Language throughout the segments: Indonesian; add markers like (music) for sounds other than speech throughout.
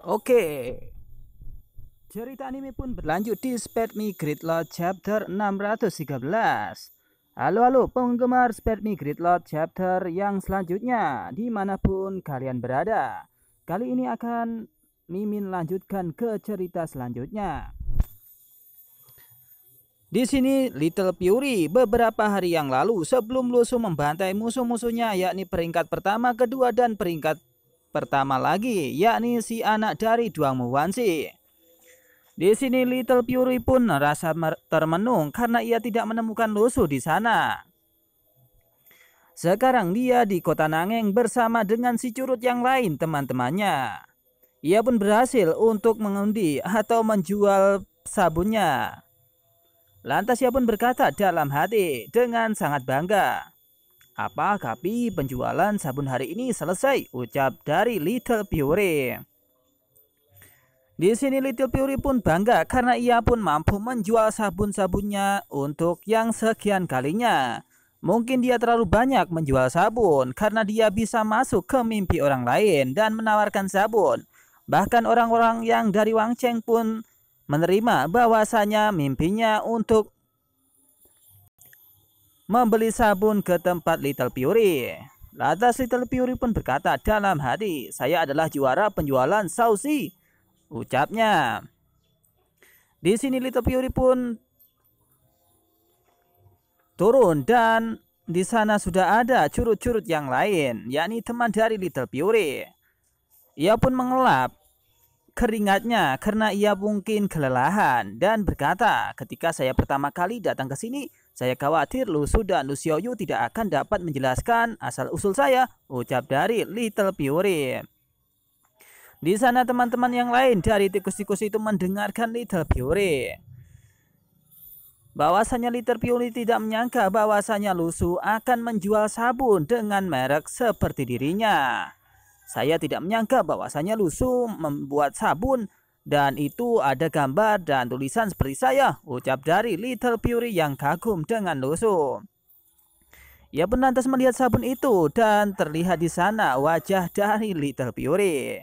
Oke. Cerita anime pun berlanjut di Spade Me Great Lord chapter 613. Halo halo penggemar Spade Me Great Lord chapter yang selanjutnya dimanapun kalian berada. Kali ini akan Mimin lanjutkan ke cerita selanjutnya. Di sini Little Fury beberapa hari yang lalu sebelum lusuh membantai musuh-musuhnya yakni peringkat pertama, kedua dan peringkat pertama lagi, yakni si anak dari Duang Muwansi. Di sini Little Fury pun rasa termenung karena ia tidak menemukan Lusuh di sana. Sekarang dia di kota Nangeng bersama dengan si curut yang lain teman-temannya. Ia pun berhasil untuk mengundi atau menjual sabunnya. Lantas ia pun berkata dalam hati dengan sangat bangga. Apa kapi penjualan sabun hari ini selesai? Ucap dari Little Pure. Di sini Little Pure pun bangga karena ia pun mampu menjual sabun-sabunnya untuk yang sekian kalinya. Mungkin dia terlalu banyak menjual sabun karena dia bisa masuk ke mimpi orang lain dan menawarkan sabun. Bahkan orang-orang yang dari Wang Cheng pun menerima bahwasanya mimpinya untuk membeli sabun ke tempat Little Fury. Lantas Little Fury pun berkata dalam hati, saya adalah juara penjualan sausi, ucapnya. Di sini Little Fury pun turun dan di sana sudah ada curut-curut yang lain, yakni teman dari Little Fury. Ia pun mengelap keringatnya karena ia mungkin kelelahan dan berkata, ketika saya pertama kali datang ke sini, saya khawatir Lu dan Lucioyu tidak akan dapat menjelaskan asal-usul saya, ucap dari Little Fury. Di sana teman-teman yang lain dari tikus-tikus itu mendengarkan Little Fury. Bahwasanya Little Fury tidak menyangka bahwasanya Lusu akan menjual sabun dengan merek seperti dirinya. Saya tidak menyangka bahwasanya Lusu membuat sabun dan itu ada gambar dan tulisan seperti saya, ucap dari Little Fury yang kagum dengan Lusu. Ia pun lantas melihat sabun itu dan terlihat di sana wajah dari Little Fury.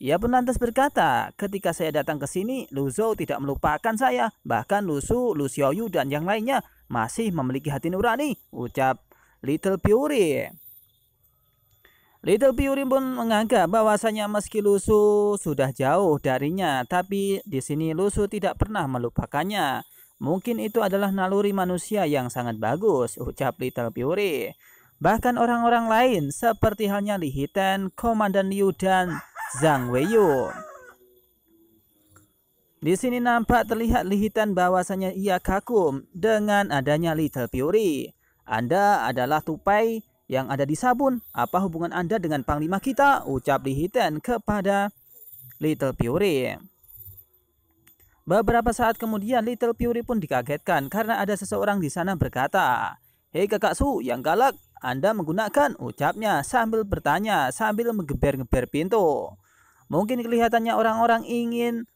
Ia pun lantas berkata, ketika saya datang ke sini, Luzo tidak melupakan saya. Bahkan Lusu, Lucioyu, dan yang lainnya masih memiliki hati nurani, ucap Little Fury. Little Piurim pun menganggap bahwasanya meski Lusu sudah jauh darinya, tapi di sini Lusu tidak pernah melupakannya. Mungkin itu adalah naluri manusia yang sangat bagus, ucap Little Piuri. Bahkan orang-orang lain seperti halnya Li Hiten, Komandan Liu dan Zhang Weiyu. Di sini nampak terlihat Li Hiten bahwasanya ia kagum dengan adanya Little Piuri. Anda adalah tupai yang ada di sabun. Apa hubungan Anda dengan panglima kita? Ucap Li Hiten kepada Little Fury. Beberapa saat kemudian Little Fury pun dikagetkan karena ada seseorang di sana berkata, Hei kakak Su yang galak, Anda menggunakan ucapnya sambil bertanya sambil menggeber-geber pintu. Mungkin kelihatannya orang-orang ingin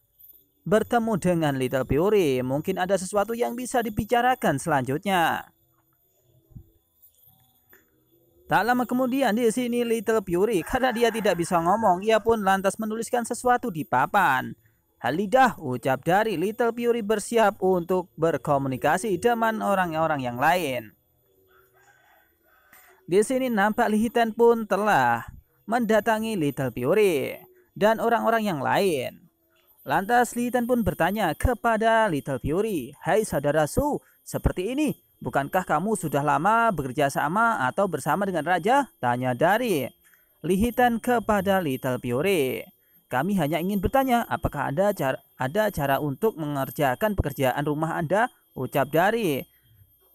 bertemu dengan Little Fury, mungkin ada sesuatu yang bisa dibicarakan selanjutnya. Tak lama kemudian di sini Little Fury karena dia tidak bisa ngomong, ia pun lantas menuliskan sesuatu di papan. Halidah ucap dari Little Fury bersiap untuk berkomunikasi dengan orang-orang yang lain. Di sini nampak Lihitan pun telah mendatangi Little Fury dan orang-orang yang lain. Lantas Lihitan pun bertanya kepada Little Fury, "Hai saudara Su, seperti ini Bukankah kamu sudah lama bekerja sama atau bersama dengan raja? Tanya dari Lihitan kepada Little Piore. Kami hanya ingin bertanya, apakah ada cara, ada cara untuk mengerjakan pekerjaan rumah Anda? Ucap dari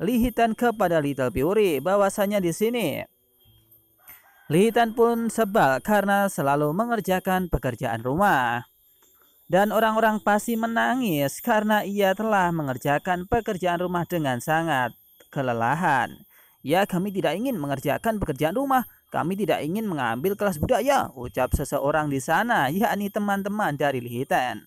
Lihitan kepada Little Piore bahwasanya di sini. Lihitan pun sebal karena selalu mengerjakan pekerjaan rumah dan orang-orang pasti menangis karena ia telah mengerjakan pekerjaan rumah dengan sangat kelelahan. Ya, kami tidak ingin mengerjakan pekerjaan rumah. Kami tidak ingin mengambil kelas budaya, ucap seseorang di sana, yakni teman-teman dari Lihiten.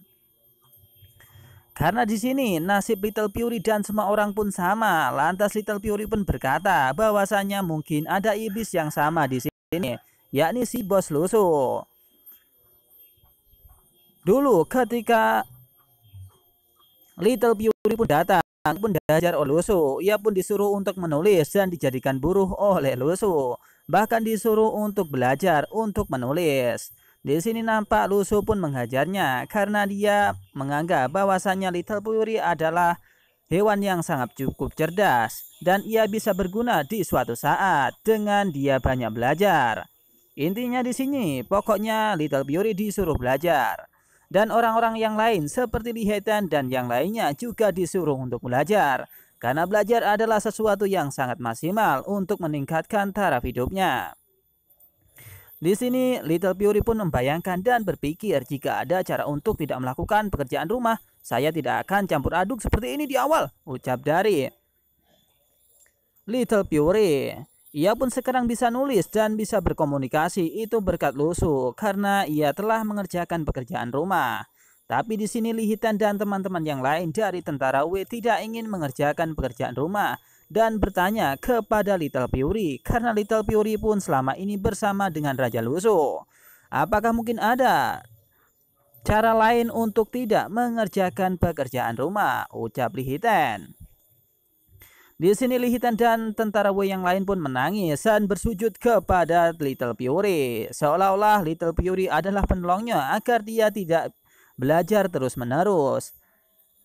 Karena di sini nasib Little Fury dan semua orang pun sama, lantas Little Fury pun berkata bahwasanya mungkin ada iblis yang sama di sini, yakni si bos lusuh. Dulu ketika Little Fury pun datang, Kan pun diajar oleh Lusu. Ia pun disuruh untuk menulis dan dijadikan buruh oleh Lusu. Bahkan disuruh untuk belajar untuk menulis. Di sini nampak Lusu pun menghajarnya karena dia menganggap bahwasannya Little Puri adalah hewan yang sangat cukup cerdas dan ia bisa berguna di suatu saat dengan dia banyak belajar. Intinya di sini, pokoknya Little Puri disuruh belajar dan orang-orang yang lain seperti Lihetan dan yang lainnya juga disuruh untuk belajar. Karena belajar adalah sesuatu yang sangat maksimal untuk meningkatkan taraf hidupnya. Di sini, Little Fury pun membayangkan dan berpikir jika ada cara untuk tidak melakukan pekerjaan rumah, saya tidak akan campur aduk seperti ini di awal, ucap Dari. Little Fury ia pun sekarang bisa nulis dan bisa berkomunikasi itu berkat Lusu karena ia telah mengerjakan pekerjaan rumah. Tapi di sini Lihitan dan teman-teman yang lain dari tentara W tidak ingin mengerjakan pekerjaan rumah dan bertanya kepada Little Fury karena Little Fury pun selama ini bersama dengan Raja Lusu. Apakah mungkin ada cara lain untuk tidak mengerjakan pekerjaan rumah? Ucap Lihitan. Di sini Lihitan dan tentara Wei yang lain pun menangis dan bersujud kepada Little Fury. Seolah-olah Little Fury adalah penolongnya agar dia tidak belajar terus-menerus.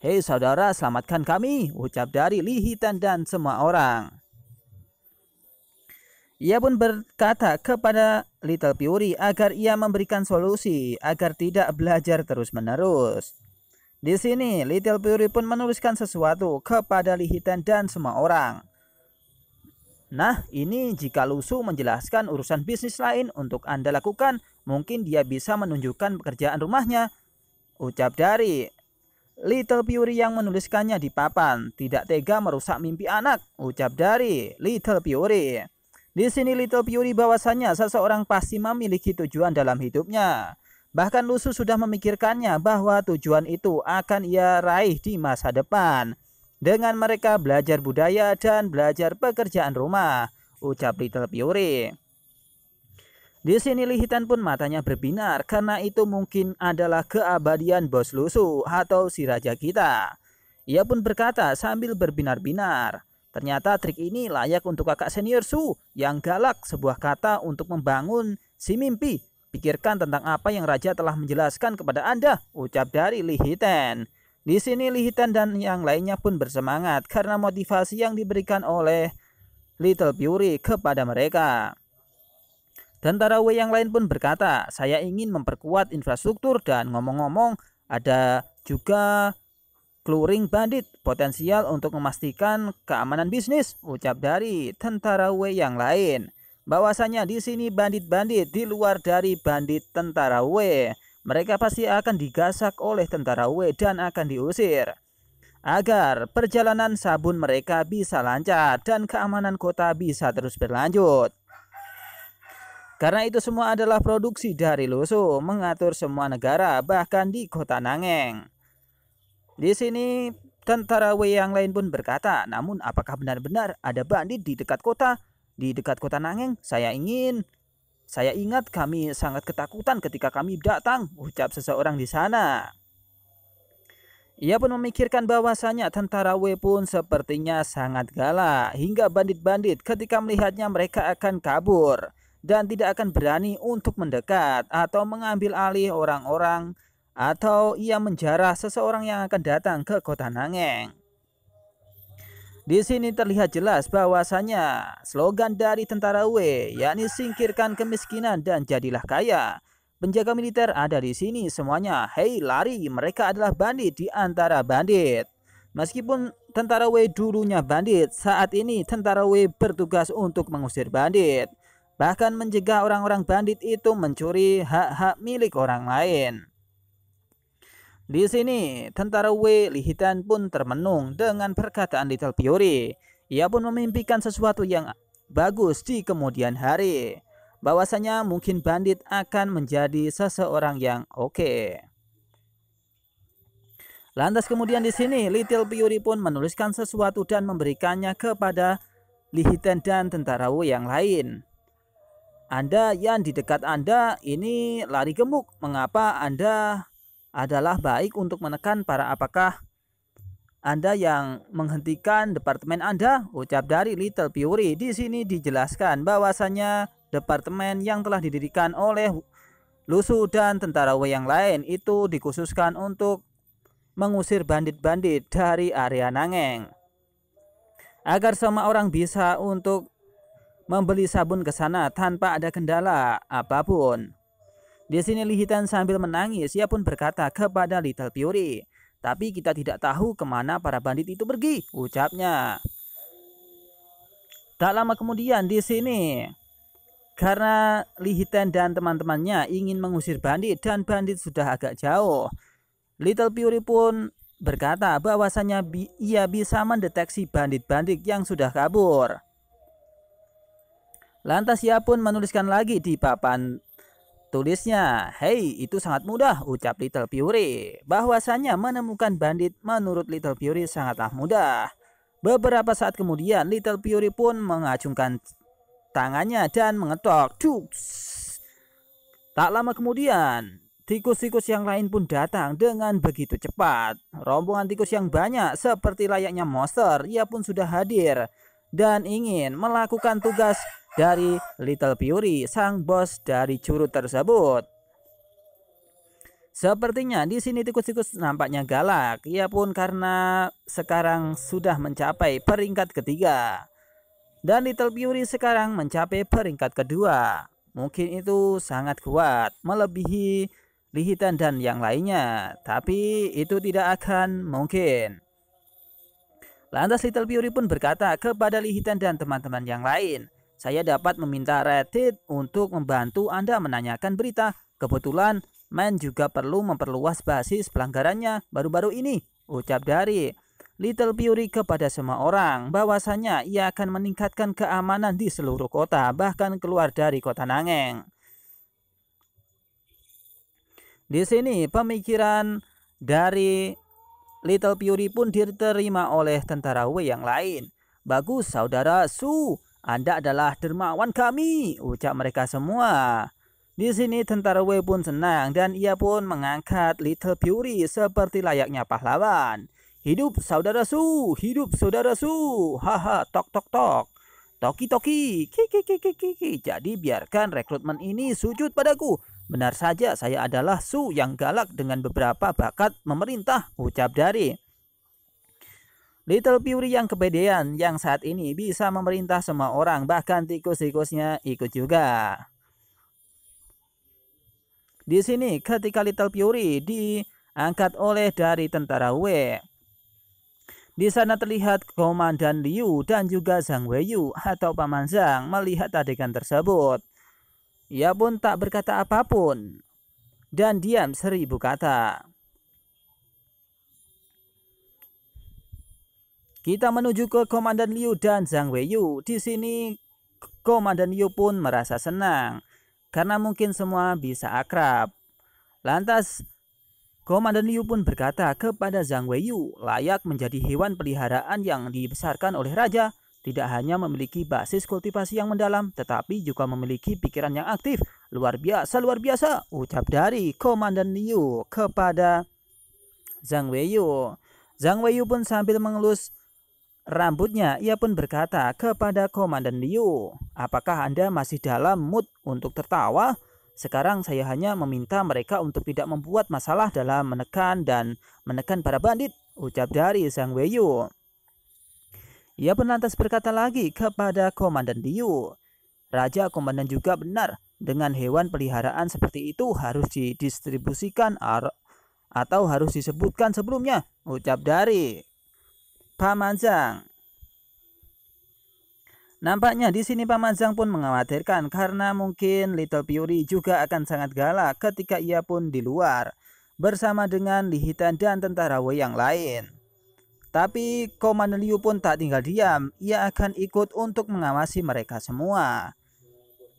Hei saudara, selamatkan kami, ucap dari Lihitan dan semua orang. Ia pun berkata kepada Little Fury agar ia memberikan solusi agar tidak belajar terus-menerus. Di sini, Little Fury pun menuliskan sesuatu kepada Lihitan dan semua orang. Nah, ini jika Lusu menjelaskan urusan bisnis lain untuk Anda lakukan, mungkin dia bisa menunjukkan pekerjaan rumahnya. Ucap dari Little Fury yang menuliskannya di papan, tidak tega merusak mimpi anak, ucap dari Little Fury. Di sini Little Fury bahwasannya seseorang pasti memiliki tujuan dalam hidupnya. Bahkan Lusu sudah memikirkannya bahwa tujuan itu akan ia raih di masa depan. Dengan mereka belajar budaya dan belajar pekerjaan rumah, ucap Little Fury. Di sini Lihitan pun matanya berbinar karena itu mungkin adalah keabadian bos Lusu atau si raja kita. Ia pun berkata sambil berbinar-binar. Ternyata trik ini layak untuk kakak senior Su yang galak sebuah kata untuk membangun si mimpi Pikirkan tentang apa yang raja telah menjelaskan kepada Anda, ucap dari Lihiten. Di sini Lihiten dan yang lainnya pun bersemangat karena motivasi yang diberikan oleh Little Fury kepada mereka. Tentara Wei yang lain pun berkata, saya ingin memperkuat infrastruktur dan ngomong-ngomong ada juga Kluring bandit potensial untuk memastikan keamanan bisnis, ucap dari tentara Wei yang lain bahwasanya di sini bandit-bandit di luar dari bandit tentara W. Mereka pasti akan digasak oleh tentara W dan akan diusir. Agar perjalanan sabun mereka bisa lancar dan keamanan kota bisa terus berlanjut. Karena itu semua adalah produksi dari Lusuh mengatur semua negara bahkan di kota Nangeng. Di sini tentara W yang lain pun berkata, namun apakah benar-benar ada bandit di dekat kota? Di dekat kota Nangeng, saya ingin. Saya ingat kami sangat ketakutan ketika kami datang, ucap seseorang di sana. Ia pun memikirkan bahwasanya tentara Wei pun sepertinya sangat galak hingga bandit-bandit ketika melihatnya mereka akan kabur dan tidak akan berani untuk mendekat atau mengambil alih orang-orang atau ia menjarah seseorang yang akan datang ke kota Nangeng. Di sini terlihat jelas bahwasanya slogan dari tentara W yakni singkirkan kemiskinan dan jadilah kaya. Penjaga militer ada di sini semuanya. Hei lari, mereka adalah bandit di antara bandit. Meskipun tentara W dulunya bandit, saat ini tentara W bertugas untuk mengusir bandit. Bahkan mencegah orang-orang bandit itu mencuri hak-hak milik orang lain. Di sini, tentara Wei Lihitan pun termenung dengan perkataan Little Fury. Ia pun memimpikan sesuatu yang bagus di kemudian hari. Bahwasanya mungkin bandit akan menjadi seseorang yang oke. Lantas kemudian di sini, Little Fury pun menuliskan sesuatu dan memberikannya kepada Lihitan dan tentara Wei yang lain. Anda yang di dekat Anda ini lari gemuk. Mengapa Anda adalah baik untuk menekan para apakah Anda yang menghentikan departemen Anda? Ucap dari Little Fury. Di sini dijelaskan bahwasannya departemen yang telah didirikan oleh Lusu dan tentara Wei yang lain itu dikhususkan untuk mengusir bandit-bandit dari area Nangeng. Agar semua orang bisa untuk membeli sabun ke sana tanpa ada kendala apapun. Di sini Li Hitan sambil menangis, ia pun berkata kepada Little Fury, tapi kita tidak tahu kemana para bandit itu pergi, ucapnya. Tak lama kemudian di sini, karena Li Hitan dan teman-temannya ingin mengusir bandit dan bandit sudah agak jauh, Little Fury pun berkata bahwasanya ia bisa mendeteksi bandit-bandit yang sudah kabur. Lantas ia pun menuliskan lagi di papan Tulisnya, hei, itu sangat mudah ucap Little Fury. Bahwasannya menemukan bandit menurut Little Fury sangatlah mudah. Beberapa saat kemudian Little Fury pun mengacungkan tangannya dan mengetok. Cuks. Tak lama kemudian Tikus-tikus yang lain pun datang dengan begitu cepat. Rombongan tikus yang banyak seperti layaknya monster, ia pun sudah hadir dan ingin melakukan tugas dari Little Fury, sang bos dari juru tersebut. Sepertinya di sini tikus-tikus nampaknya galak, ia pun karena sekarang sudah mencapai peringkat ketiga. Dan Little Fury sekarang mencapai peringkat kedua. Mungkin itu sangat kuat, melebihi Lihitan dan yang lainnya, tapi itu tidak akan mungkin. Lantas Little Fury pun berkata kepada Lihitan dan teman-teman yang lain, saya dapat meminta Reddit untuk membantu Anda menanyakan berita. Kebetulan, Man juga perlu memperluas basis pelanggarannya baru-baru ini, ucap dari Little Fury kepada semua orang bahwasanya ia akan meningkatkan keamanan di seluruh kota, bahkan keluar dari kota Nangeng. Di sini pemikiran dari Little Fury pun diterima oleh tentara Wei yang lain. Bagus saudara Su, anda adalah dermawan kami, ucap mereka semua. Di sini tentara Wei pun senang dan ia pun mengangkat Little Fury seperti layaknya pahlawan. Hidup saudara Su, hidup saudara Su, haha tok tok tok. Toki toki, kiki kiki kiki. Jadi biarkan rekrutmen ini sujud padaku. Benar saja saya adalah Su yang galak dengan beberapa bakat memerintah, ucap dari. Little Fury yang kepedean yang saat ini bisa memerintah semua orang bahkan tikus-tikusnya ikut juga. Di sini ketika Little Fury diangkat oleh dari tentara Wei. Di sana terlihat Komandan Liu dan juga Zhang Weiyu atau Paman Zhang melihat adegan tersebut. Ia pun tak berkata apapun dan diam seribu kata. Kita menuju ke Komandan Liu dan Zhang Weiyu. Di sini Komandan Liu pun merasa senang karena mungkin semua bisa akrab. Lantas Komandan Liu pun berkata kepada Zhang Weiyu layak menjadi hewan peliharaan yang dibesarkan oleh raja tidak hanya memiliki basis kultivasi yang mendalam tetapi juga memiliki pikiran yang aktif. Luar biasa, luar biasa, ucap dari Komandan Liu kepada Zhang Weiyu. Zhang Weiyu pun sambil mengelus rambutnya, ia pun berkata kepada Komandan Liu, apakah Anda masih dalam mood untuk tertawa? Sekarang saya hanya meminta mereka untuk tidak membuat masalah dalam menekan dan menekan para bandit, ucap dari Sang Weiyu. Ia pun lantas berkata lagi kepada Komandan Liu, Raja Komandan juga benar, dengan hewan peliharaan seperti itu harus didistribusikan atau harus disebutkan sebelumnya, ucap dari. Pamanjang. Nampaknya di sini Pamanjang pun mengkhawatirkan karena mungkin Little Fury juga akan sangat galak ketika ia pun di luar bersama dengan Lihitan dan tentara Wei yang lain. Tapi Komandan Liu pun tak tinggal diam, ia akan ikut untuk mengawasi mereka semua.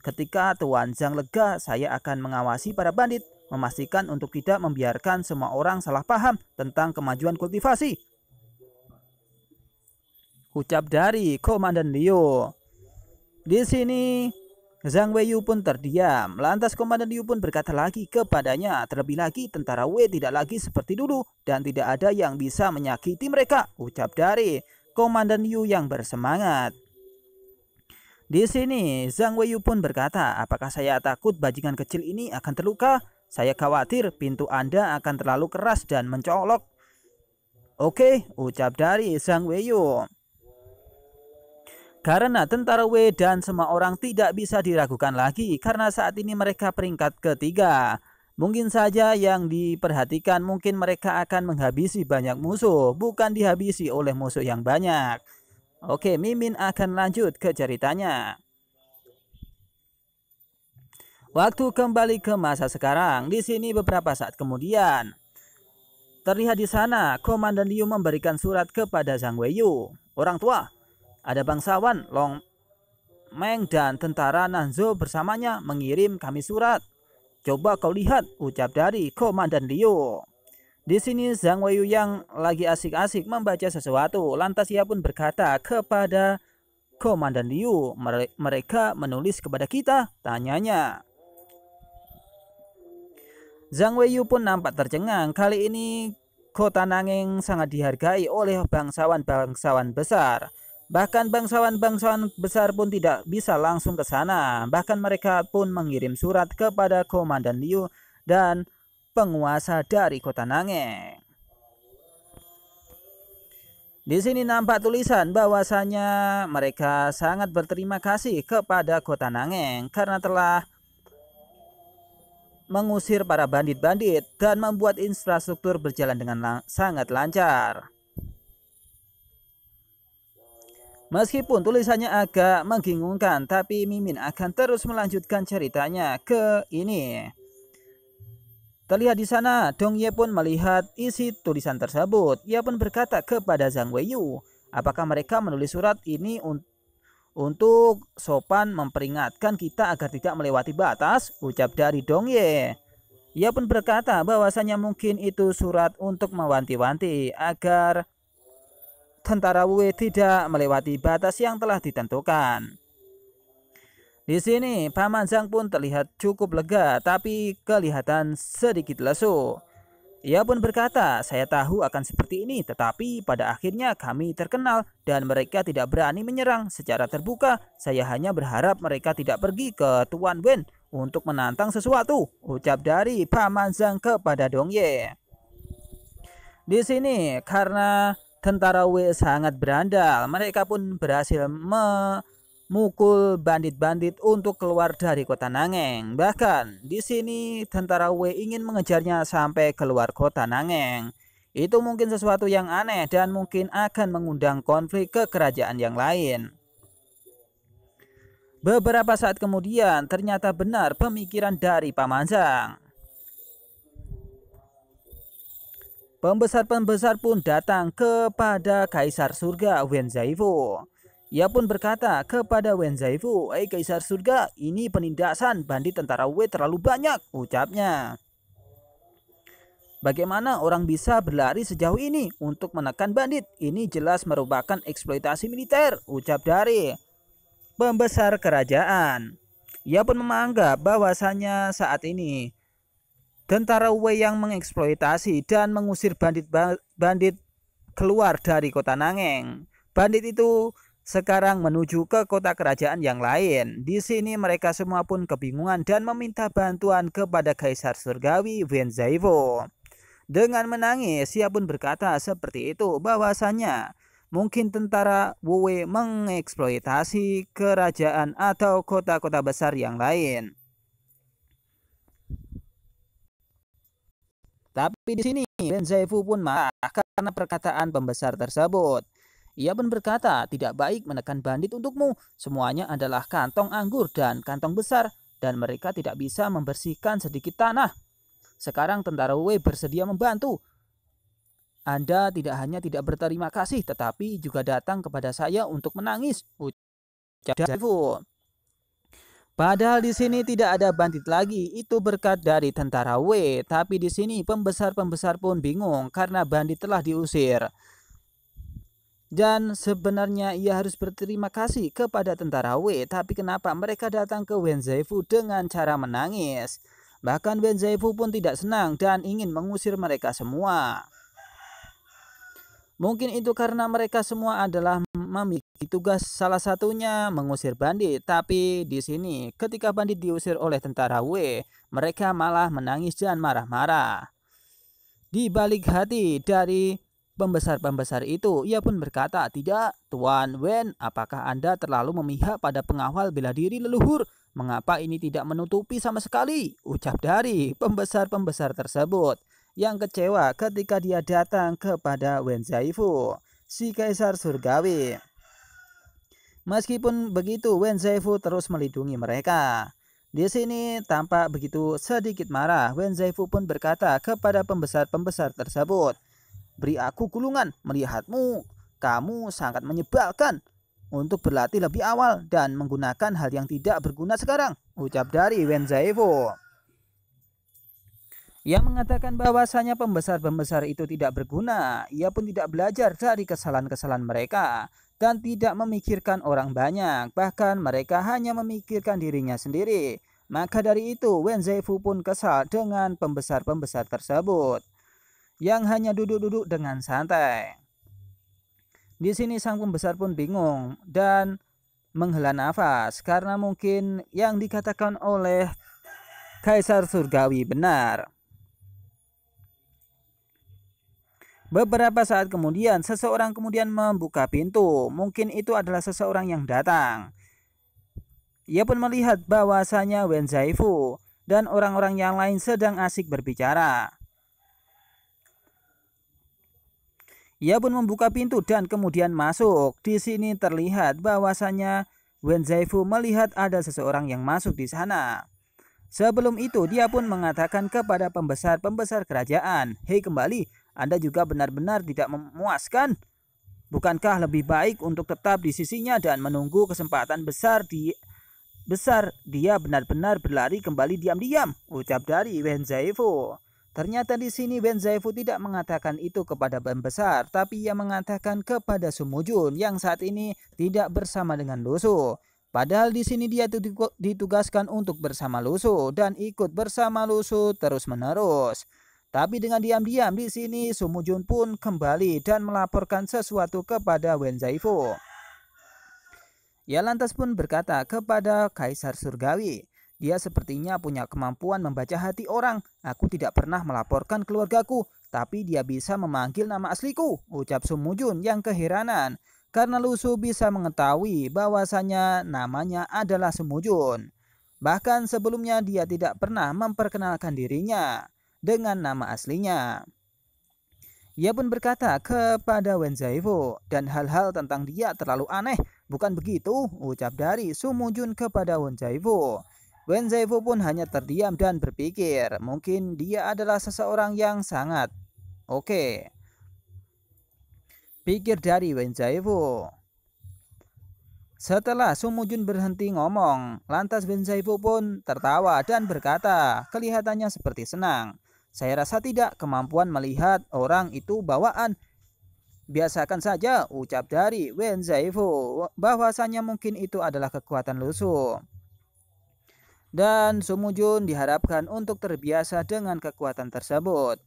Ketika Tuan Zhang lega, saya akan mengawasi para bandit, memastikan untuk tidak membiarkan semua orang salah paham tentang kemajuan kultivasi, ucap dari Komandan Liu. Di sini, Zhang Weiyu pun terdiam. Lantas Komandan Liu pun berkata lagi kepadanya, terlebih lagi tentara Wei tidak lagi seperti dulu dan tidak ada yang bisa menyakiti mereka, ucap dari Komandan Liu yang bersemangat. Di sini, Zhang Weiyu pun berkata, apakah saya takut bajingan kecil ini akan terluka? Saya khawatir pintu Anda akan terlalu keras dan mencolok. Oke, ucap dari Zhang Weiyu. Karena tentara W dan semua orang tidak bisa diragukan lagi karena saat ini mereka peringkat ketiga. Mungkin saja yang diperhatikan mungkin mereka akan menghabisi banyak musuh, bukan dihabisi oleh musuh yang banyak. Oke, Mimin akan lanjut ke ceritanya. Waktu kembali ke masa sekarang, di sini beberapa saat kemudian. Terlihat di sana, Komandan Liu memberikan surat kepada Zhang Weiyu. Orang tua, ada bangsawan Long Meng dan tentara Nanzo bersamanya mengirim kami surat. Coba kau lihat, ucap dari Komandan Liu. Di sini Zhang Weiyu yang lagi asik-asik membaca sesuatu, lantas ia pun berkata kepada Komandan Liu, mereka menulis kepada kita, tanyanya. Zhang Weiyu pun nampak tercengang. Kali ini kota Nanging sangat dihargai oleh bangsawan-bangsawan besar. Bahkan bangsawan-bangsawan besar pun tidak bisa langsung ke sana. Bahkan mereka pun mengirim surat kepada Komandan Liu dan penguasa dari kota Nange. Di sini nampak tulisan bahwasanya mereka sangat berterima kasih kepada kota Nangeng karena telah mengusir para bandit-bandit dan membuat infrastruktur berjalan dengan sangat lancar. Meskipun tulisannya agak menggingungkan, tapi Mimin akan terus melanjutkan ceritanya ke ini. Terlihat di sana, Dong Ye pun melihat isi tulisan tersebut. Ia pun berkata kepada Zhang Weiyu, apakah mereka menulis surat ini un untuk sopan memperingatkan kita agar tidak melewati batas? Ucap dari Dong Ye. Ia pun berkata bahwasanya mungkin itu surat untuk mewanti-wanti agar tentara Wei tidak melewati batas yang telah ditentukan. Di sini, Paman Zhang pun terlihat cukup lega, tapi kelihatan sedikit lesu. Ia pun berkata, saya tahu akan seperti ini, tetapi pada akhirnya kami terkenal dan mereka tidak berani menyerang secara terbuka. Saya hanya berharap mereka tidak pergi ke Tuan Wen untuk menantang sesuatu, ucap dari Paman Zhang kepada Dong Ye. Di sini, karena tentara W sangat berandal. Mereka pun berhasil memukul bandit-bandit untuk keluar dari kota Nangeng. Bahkan di sini tentara W ingin mengejarnya sampai keluar kota Nangeng. Itu mungkin sesuatu yang aneh dan mungkin akan mengundang konflik ke kerajaan yang lain. Beberapa saat kemudian ternyata benar pemikiran dari Pamanjang. Pembesar-pembesar pun datang kepada Kaisar Surga Wen Zaifu. Ia pun berkata kepada Wen Zaifu, "Hei Kaisar Surga, ini penindasan bandit tentara Wei terlalu banyak," ucapnya. Bagaimana orang bisa berlari sejauh ini untuk menekan bandit? Ini jelas merupakan eksploitasi militer, ucap dari pembesar kerajaan. Ia pun menganggap bahwasanya saat ini Tentara Wei yang mengeksploitasi dan mengusir bandit-bandit keluar dari kota Nangeng. Bandit itu sekarang menuju ke kota kerajaan yang lain. Di sini mereka semua pun kebingungan dan meminta bantuan kepada Kaisar Surgawi Wenzaivo. Dengan menangis, ia pun berkata seperti itu bahwasanya mungkin tentara Wuwei mengeksploitasi kerajaan atau kota-kota besar yang lain. Tapi di sini Ben Zaifu pun marah karena perkataan pembesar tersebut. Ia pun berkata, tidak baik menekan bandit untukmu. Semuanya adalah kantong anggur dan kantong besar, dan mereka tidak bisa membersihkan sedikit tanah. Sekarang tentara Wei bersedia membantu. Anda tidak hanya tidak berterima kasih, tetapi juga datang kepada saya untuk menangis. Ucap Zaifu. Padahal di sini tidak ada bandit lagi, itu berkat dari tentara W. Tapi di sini pembesar-pembesar pun bingung karena bandit telah diusir. Dan sebenarnya ia harus berterima kasih kepada tentara W, tapi kenapa mereka datang ke Wen Wenzaifu dengan cara menangis? Bahkan Wen Wenzaifu pun tidak senang dan ingin mengusir mereka semua. Mungkin itu karena mereka semua adalah memiliki tugas salah satunya mengusir bandit. Tapi di sini ketika bandit diusir oleh tentara W, mereka malah menangis dan marah-marah. Di balik hati dari pembesar-pembesar itu, ia pun berkata, "Tidak, Tuan Wen, apakah Anda terlalu memihak pada pengawal bela diri leluhur? Mengapa ini tidak menutupi sama sekali?" ucap dari pembesar-pembesar tersebut yang kecewa ketika dia datang kepada Wen Zaifu, si kaisar surgawi. Meskipun begitu, Wen Zaifu terus melindungi mereka. Di sini tampak begitu sedikit marah. Wen Zaifu pun berkata kepada pembesar-pembesar tersebut, "Beri aku gulungan melihatmu. Kamu sangat menyebalkan." untuk berlatih lebih awal dan menggunakan hal yang tidak berguna sekarang, ucap dari Wen Zaifu. Ia mengatakan bahwasanya pembesar-pembesar itu tidak berguna, ia pun tidak belajar dari kesalahan-kesalahan mereka dan tidak memikirkan orang banyak, bahkan mereka hanya memikirkan dirinya sendiri. Maka dari itu, Wen Zhefu pun kesal dengan pembesar-pembesar tersebut yang hanya duduk-duduk dengan santai. Di sini sang pembesar pun bingung dan menghela nafas karena mungkin yang dikatakan oleh Kaisar Surgawi benar. Beberapa saat kemudian, seseorang kemudian membuka pintu. Mungkin itu adalah seseorang yang datang. Ia pun melihat bahwasanya Wen Zaifu dan orang-orang yang lain sedang asik berbicara. Ia pun membuka pintu dan kemudian masuk. Di sini terlihat bahwasanya Wen Zaifu melihat ada seseorang yang masuk di sana. Sebelum itu, dia pun mengatakan kepada pembesar-pembesar kerajaan, "Hei, kembali, anda juga benar-benar tidak memuaskan? Bukankah lebih baik untuk tetap di sisinya dan menunggu kesempatan besar di besar dia benar-benar berlari kembali diam-diam? Ucap dari Ben Zaifu. Ternyata di sini Ben Zaifu tidak mengatakan itu kepada Ben besar, tapi ia mengatakan kepada Sumujun yang saat ini tidak bersama dengan Lusu. Padahal di sini dia ditugaskan untuk bersama Lusu dan ikut bersama Lusu terus-menerus. Tapi dengan diam-diam di sini Sumujun pun kembali dan melaporkan sesuatu kepada Wen Zaifu. Ia lantas pun berkata kepada Kaisar Surgawi, dia sepertinya punya kemampuan membaca hati orang. Aku tidak pernah melaporkan keluargaku, tapi dia bisa memanggil nama asliku, ucap Sumujun yang keheranan. Karena Lusu bisa mengetahui bahwasanya namanya adalah Sumujun. Bahkan sebelumnya dia tidak pernah memperkenalkan dirinya dengan nama aslinya. Ia pun berkata kepada Zaifu dan hal-hal tentang dia terlalu aneh. Bukan begitu, ucap dari Sumujun kepada Wen Zaifu pun hanya terdiam dan berpikir, mungkin dia adalah seseorang yang sangat oke. Okay. Pikir dari Zaifu. Setelah Sumujun berhenti ngomong, lantas Zaifu pun tertawa dan berkata, kelihatannya seperti senang. Saya rasa tidak kemampuan melihat orang itu bawaan. Biasakan saja ucap dari Wen Zaifu bahwasanya mungkin itu adalah kekuatan lusuh. Dan Sumujun diharapkan untuk terbiasa dengan kekuatan tersebut.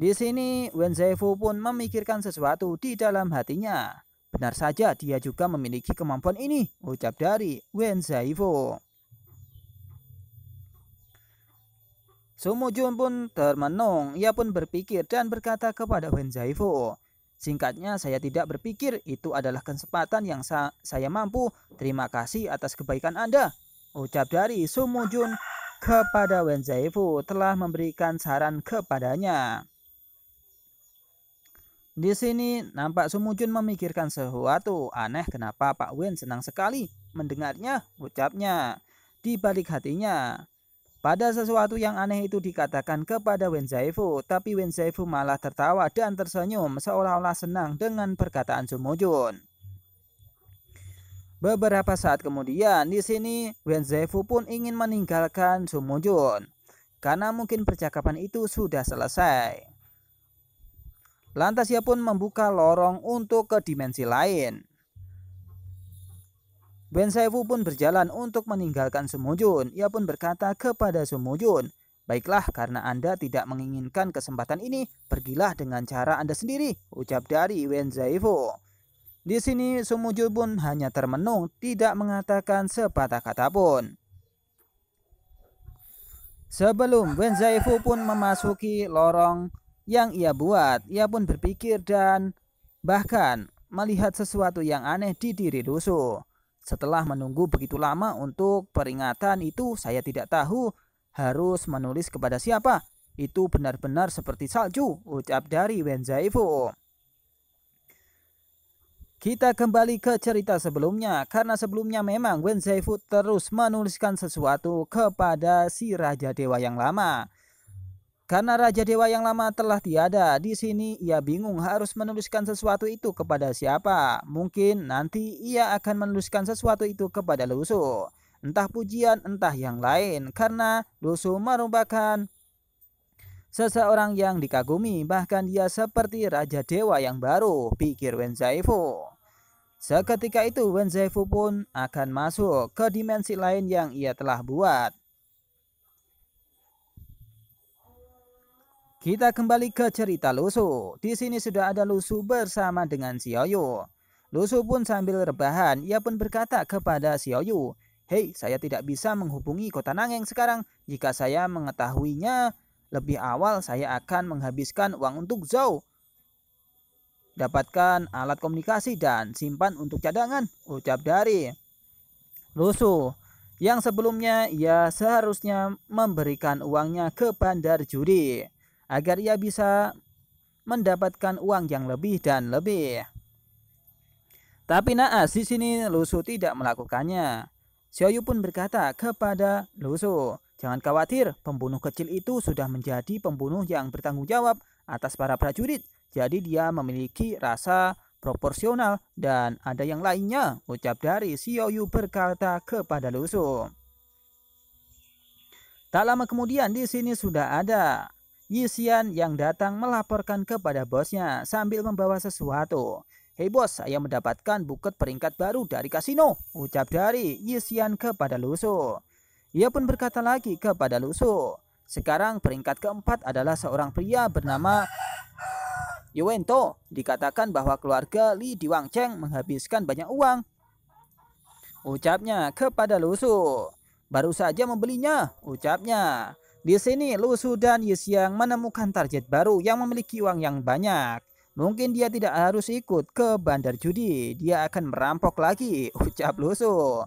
Di sini Wen Zaifu pun memikirkan sesuatu di dalam hatinya. Benar saja dia juga memiliki kemampuan ini, ucap dari Wen Zaifu. Sumujun pun termenung, ia pun berpikir dan berkata kepada Wen Zaifu. Singkatnya, saya tidak berpikir itu adalah kesempatan yang sa saya mampu. Terima kasih atas kebaikan Anda. Ucap dari Sumujun kepada Wen Zaifu telah memberikan saran kepadanya. Di sini nampak Sumujun memikirkan sesuatu. Aneh kenapa Pak Wen senang sekali mendengarnya, ucapnya. Di balik hatinya, pada sesuatu yang aneh itu dikatakan kepada Zaifu, tapi Zaifu malah tertawa dan tersenyum seolah-olah senang dengan perkataan Sumujun. Beberapa saat kemudian, di sini Zaifu pun ingin meninggalkan Sumujun karena mungkin percakapan itu sudah selesai. Lantas ia pun membuka lorong untuk ke dimensi lain. Ben Saifu pun berjalan untuk meninggalkan Sumujun. Ia pun berkata kepada Sumujun, Baiklah, karena Anda tidak menginginkan kesempatan ini, pergilah dengan cara Anda sendiri, ucap dari Wen Zaifu. Di sini Sumujun pun hanya termenung, tidak mengatakan sepatah kata pun. Sebelum Wen Zaifu pun memasuki lorong yang ia buat, ia pun berpikir dan bahkan melihat sesuatu yang aneh di diri Rusuh. Setelah menunggu begitu lama untuk peringatan itu, saya tidak tahu harus menulis kepada siapa. Itu benar-benar seperti salju, ucap dari Wenzaifu. Kita kembali ke cerita sebelumnya, karena sebelumnya memang Wen terus menuliskan sesuatu kepada si Raja Dewa yang lama. Karena Raja Dewa yang lama telah tiada, di sini ia bingung harus menuliskan sesuatu itu kepada siapa. Mungkin nanti ia akan menuliskan sesuatu itu kepada Lusu. Entah pujian, entah yang lain. Karena Lusu merupakan seseorang yang dikagumi, bahkan dia seperti Raja Dewa yang baru, pikir Wen Zaifu. Seketika itu Wen Zaifu pun akan masuk ke dimensi lain yang ia telah buat. Kita kembali ke cerita Lusu. Di sini sudah ada Lusu bersama dengan Xiaoyu. Lusu pun sambil rebahan, ia pun berkata kepada Xiaoyu, Hei, saya tidak bisa menghubungi kota Nangeng sekarang. Jika saya mengetahuinya lebih awal, saya akan menghabiskan uang untuk Zhao. Dapatkan alat komunikasi dan simpan untuk cadangan, ucap dari Lusu yang sebelumnya ia seharusnya memberikan uangnya ke bandar judi agar ia bisa mendapatkan uang yang lebih dan lebih. Tapi naas di sini Lusu tidak melakukannya. Xiaoyu pun berkata kepada Lusu, jangan khawatir, pembunuh kecil itu sudah menjadi pembunuh yang bertanggung jawab atas para prajurit. Jadi dia memiliki rasa proporsional dan ada yang lainnya, ucap dari Xiaoyu berkata kepada Lusu. Tak lama kemudian di sini sudah ada Yixian yang datang melaporkan kepada bosnya sambil membawa sesuatu. Hei bos, saya mendapatkan buket peringkat baru dari kasino, ucap dari Yixian kepada Lusu. Ia pun berkata lagi kepada Lusu. Sekarang peringkat keempat adalah seorang pria bernama Yuento. Dikatakan bahwa keluarga Li Di Diwangcheng menghabiskan banyak uang. Ucapnya kepada Lusu. Baru saja membelinya, ucapnya. Di sini Lu Sudan yang menemukan target baru yang memiliki uang yang banyak. Mungkin dia tidak harus ikut ke bandar judi, dia akan merampok lagi, (laughs) ucap Lusu.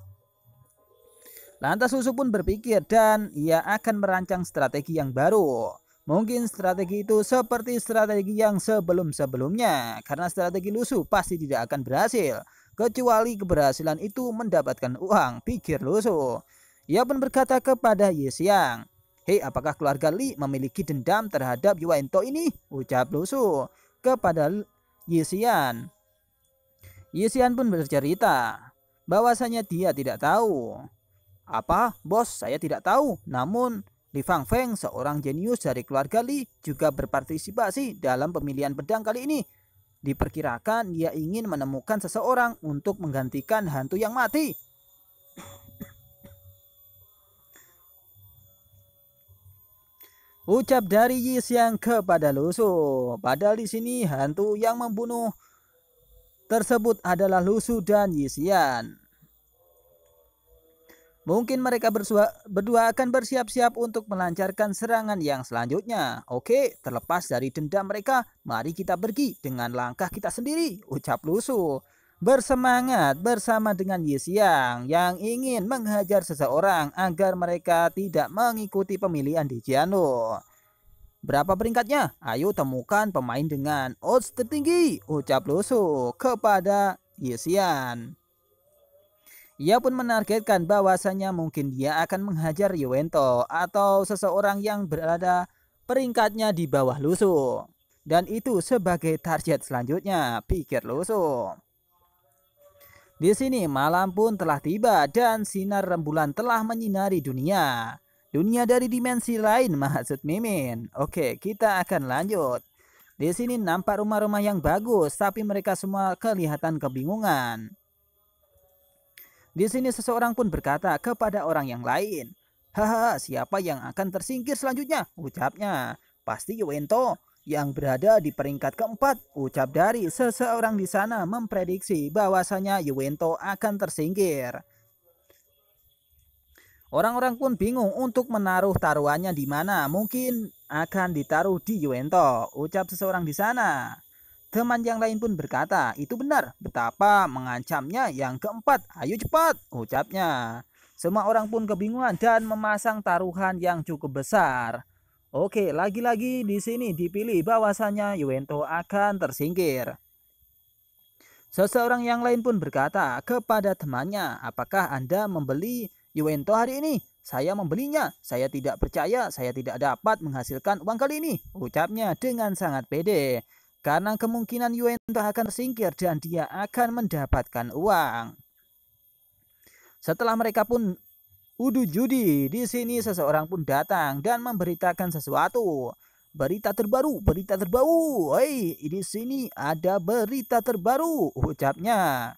Lantas Lusu pun berpikir dan ia akan merancang strategi yang baru. Mungkin strategi itu seperti strategi yang sebelum-sebelumnya, karena strategi Lusu pasti tidak akan berhasil, kecuali keberhasilan itu mendapatkan uang, pikir Lusu. Ia pun berkata kepada yang. Hei, apakah keluarga Li memiliki dendam terhadap Yuwento ini? Ucap Lusu kepada Yixian. Yixian pun bercerita bahwasanya dia tidak tahu. Apa, bos? Saya tidak tahu. Namun, Li Fang Feng, seorang jenius dari keluarga Li, juga berpartisipasi dalam pemilihan pedang kali ini. Diperkirakan dia ingin menemukan seseorang untuk menggantikan hantu yang mati. Ucap dari Yis yang kepada Lusu. Padahal di sini hantu yang membunuh tersebut adalah Lusu dan Yisian. Mungkin mereka berdua akan bersiap-siap untuk melancarkan serangan yang selanjutnya. Oke, terlepas dari dendam mereka, mari kita pergi dengan langkah kita sendiri, ucap Lusu bersemangat bersama dengan Ye yang ingin menghajar seseorang agar mereka tidak mengikuti pemilihan di Jianu. Berapa peringkatnya? Ayo temukan pemain dengan odds tertinggi, ucap Lusu kepada Ye Ia pun menargetkan bahwasanya mungkin dia akan menghajar Yuento atau seseorang yang berada peringkatnya di bawah Lusu. Dan itu sebagai target selanjutnya, pikir Lusu. Di sini malam pun telah tiba dan sinar rembulan telah menyinari dunia. Dunia dari dimensi lain (laughs) maksud Mimin. Oke, kita akan lanjut. Di sini nampak rumah-rumah yang bagus, tapi mereka semua kelihatan kebingungan. Di sini seseorang pun berkata kepada orang yang lain, "Haha, siapa yang akan tersingkir selanjutnya?" ucapnya. "Pasti Yuento yang berada di peringkat keempat. Ucap dari seseorang di sana memprediksi bahwasanya Yuwento akan tersingkir. Orang-orang pun bingung untuk menaruh taruhannya di mana. Mungkin akan ditaruh di Yuwento, ucap seseorang di sana. Teman yang lain pun berkata, itu benar, betapa mengancamnya yang keempat, ayo cepat, ucapnya. Semua orang pun kebingungan dan memasang taruhan yang cukup besar. Oke, lagi-lagi di sini dipilih bahwasannya Yuento akan tersingkir. Seseorang yang lain pun berkata kepada temannya, "Apakah Anda membeli Yuento hari ini? Saya membelinya. Saya tidak percaya, saya tidak dapat menghasilkan uang kali ini," ucapnya dengan sangat pede. Karena kemungkinan Yuento akan tersingkir dan dia akan mendapatkan uang. Setelah mereka pun Udu judi, di sini seseorang pun datang dan memberitakan sesuatu. Berita terbaru, berita terbaru. Hei, di sini ada berita terbaru, ucapnya.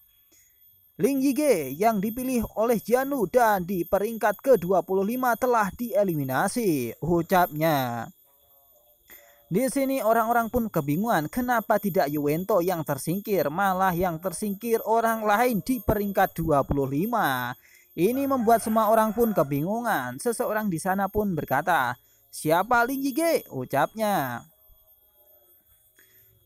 Ling Yige yang dipilih oleh Janu dan di peringkat ke-25 telah dieliminasi, ucapnya. Di sini orang-orang pun kebingungan kenapa tidak Yuwento yang tersingkir, malah yang tersingkir orang lain di peringkat 25. Ini membuat semua orang pun kebingungan. Seseorang di sana pun berkata, "Siapa Ge?" ucapnya.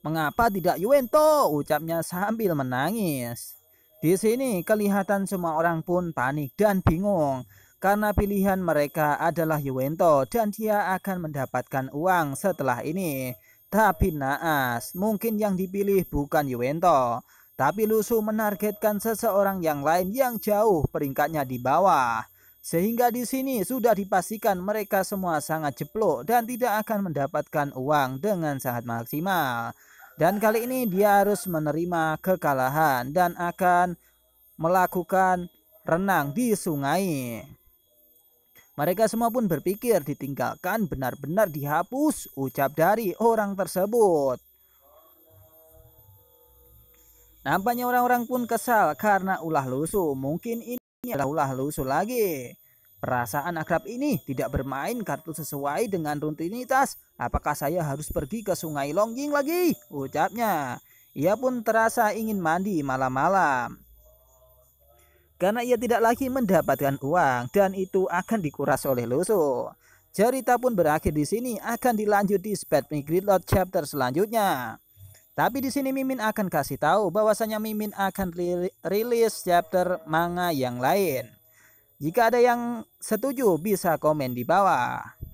"Mengapa tidak Yuento?" ucapnya sambil menangis. Di sini kelihatan semua orang pun panik dan bingung karena pilihan mereka adalah Yuento dan dia akan mendapatkan uang setelah ini. Tapi naas, mungkin yang dipilih bukan Yuento, tapi Lusu menargetkan seseorang yang lain yang jauh peringkatnya di bawah. Sehingga di sini sudah dipastikan mereka semua sangat jeplok dan tidak akan mendapatkan uang dengan sangat maksimal. Dan kali ini dia harus menerima kekalahan dan akan melakukan renang di sungai. Mereka semua pun berpikir ditinggalkan benar-benar dihapus ucap dari orang tersebut. Nampaknya orang-orang pun kesal karena ulah lusuh. Mungkin ini adalah ulah lusuh lagi. Perasaan akrab ini tidak bermain kartu sesuai dengan rutinitas. Apakah saya harus pergi ke sungai Longjing lagi? Ucapnya. Ia pun terasa ingin mandi malam-malam. Karena ia tidak lagi mendapatkan uang dan itu akan dikuras oleh lusuh. Cerita pun berakhir di sini akan dilanjut di Spad Lot chapter selanjutnya. Tapi di sini Mimin akan kasih tahu bahwasanya Mimin akan rilis chapter manga yang lain. Jika ada yang setuju bisa komen di bawah.